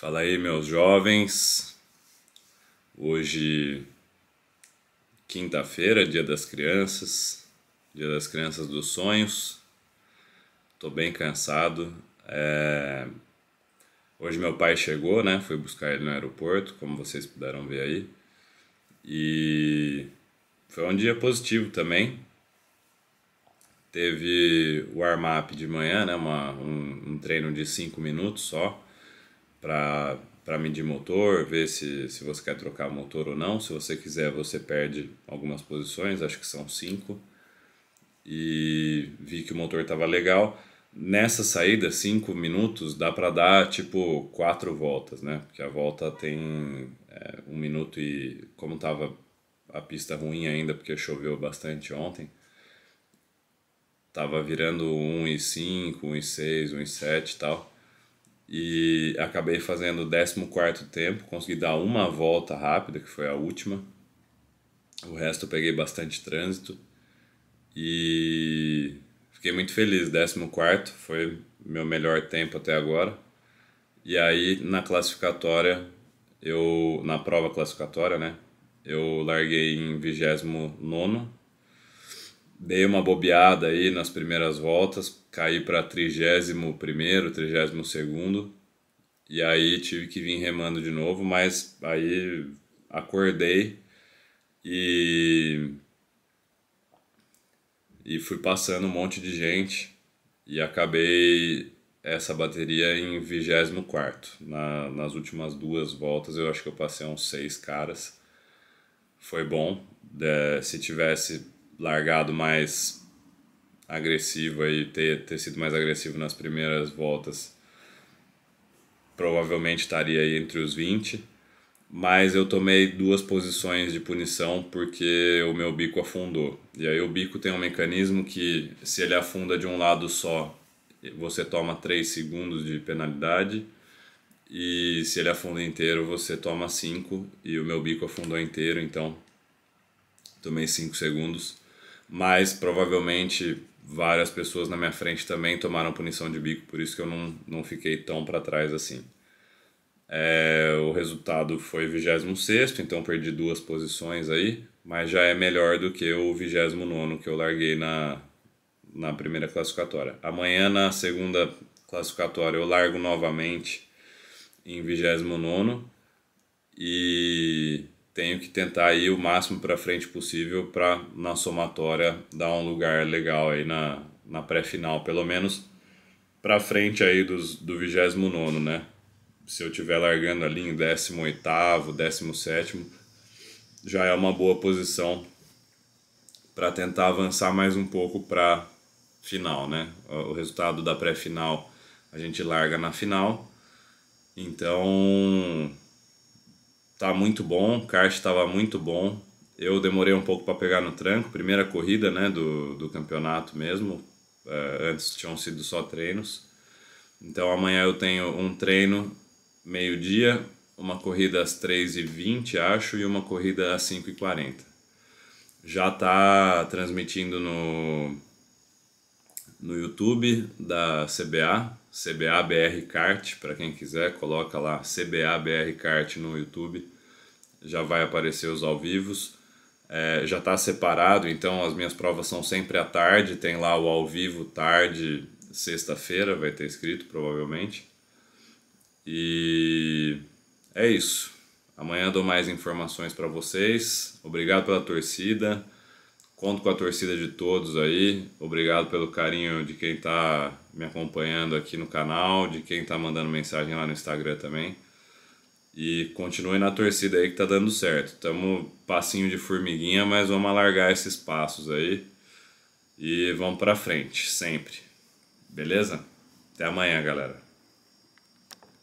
Fala aí, meus jovens. Hoje, quinta-feira, dia das crianças, dia das crianças dos sonhos. Tô bem cansado. É... Hoje, meu pai chegou, né? Fui buscar ele no aeroporto, como vocês puderam ver aí. E foi um dia positivo também. Teve o warm-up de manhã, né? Uma, um, um treino de 5 minutos só para medir motor, ver se, se você quer trocar motor ou não. Se você quiser, você perde algumas posições, acho que são cinco. E vi que o motor estava legal. Nessa saída, cinco minutos, dá para dar tipo quatro voltas, né? Porque a volta tem é, um minuto e. Como estava a pista ruim ainda, porque choveu bastante ontem, tava virando 1 e 7 e tal e acabei fazendo o 14 tempo, consegui dar uma volta rápida, que foi a última. O resto eu peguei bastante trânsito e fiquei muito feliz. 14 foi meu melhor tempo até agora. E aí na classificatória, eu na prova classificatória, né? Eu larguei em 29 dei uma bobeada aí nas primeiras voltas cai para 31 primeiro, 32 segundo, e aí tive que vir remando de novo, mas aí acordei e e fui passando um monte de gente e acabei essa bateria em 24 na, nas últimas duas voltas eu acho que eu passei uns seis caras foi bom é, se tivesse largado mais agressivo aí, ter, ter sido mais agressivo nas primeiras voltas, provavelmente estaria aí entre os 20. Mas eu tomei duas posições de punição porque o meu bico afundou. E aí o bico tem um mecanismo que se ele afunda de um lado só, você toma 3 segundos de penalidade. E se ele afunda inteiro, você toma 5. E o meu bico afundou inteiro, então tomei 5 segundos. Mas provavelmente várias pessoas na minha frente também tomaram punição de bico, por isso que eu não, não fiquei tão para trás assim. É, o resultado foi 26, então perdi duas posições aí, mas já é melhor do que o 29 que eu larguei na, na primeira classificatória. Amanhã, na segunda classificatória, eu largo novamente em 29 e que tentar ir o máximo para frente possível para na somatória dar um lugar legal aí na, na pré-final, pelo menos para frente aí dos, do 29, né? Se eu tiver largando ali em 18, 17, já é uma boa posição para tentar avançar mais um pouco para final, né? O resultado da pré-final a gente larga na final. Então, tá muito bom, o kart estava muito bom. Eu demorei um pouco para pegar no tranco, primeira corrida né, do, do campeonato mesmo. Uh, antes tinham sido só treinos. Então amanhã eu tenho um treino meio-dia, uma corrida às 3h20, acho, e uma corrida às 5h40. Já tá transmitindo no, no YouTube da CBA, CBA BR Kart, para quem quiser, coloca lá CBA BR Kart no YouTube, já vai aparecer os ao vivos. É, já está separado, então as minhas provas são sempre à tarde, tem lá o ao vivo tarde, sexta-feira, vai ter escrito provavelmente. E é isso. Amanhã dou mais informações para vocês. Obrigado pela torcida. Conto com a torcida de todos aí. Obrigado pelo carinho de quem está me acompanhando aqui no canal, de quem está mandando mensagem lá no Instagram também. E continue na torcida aí que tá dando certo. Estamos passinho de formiguinha, mas vamos alargar esses passos aí. E vamos para frente, sempre. Beleza? Até amanhã, galera.